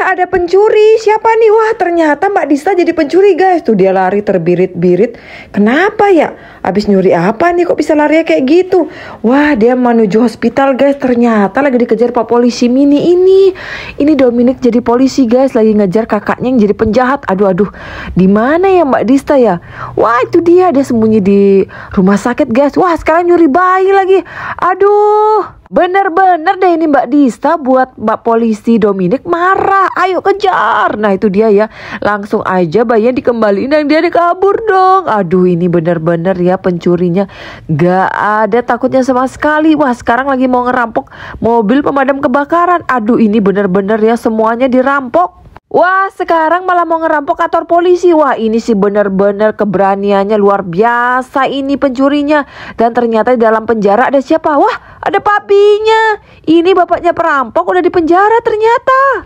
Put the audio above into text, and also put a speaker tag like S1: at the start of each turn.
S1: Eh ada pencuri, siapa nih? Wah ternyata Mbak Dista jadi pencuri guys. Tuh dia lari terbirit-birit. Kenapa ya? Abis nyuri apa nih kok bisa lari kayak gitu? Wah dia menuju hospital guys. Ternyata lagi dikejar Pak Polisi Mini ini. Ini
S2: Dominic jadi polisi guys, lagi ngejar kakaknya yang jadi penjahat. Aduh aduh, di mana ya Mbak Dista ya? Wah itu dia, dia sembunyi di rumah sakit guys. Wah sekarang nyuri bayi lagi. Aduh. Bener-bener deh ini Mbak Dista buat Mbak Polisi Dominic marah. Ayo kejar. Nah itu dia ya. Langsung aja bayinya dikembaliin dan dia dikabur dong. Aduh ini bener-bener ya pencurinya. Gak ada takutnya sama sekali. Wah sekarang lagi mau ngerampok mobil pemadam kebakaran. Aduh ini bener-bener ya semuanya dirampok. Wah sekarang malah mau ngerampok kantor polisi Wah ini sih bener-bener keberaniannya luar biasa ini pencurinya Dan ternyata di dalam penjara ada siapa? Wah ada papinya Ini bapaknya perampok udah di penjara ternyata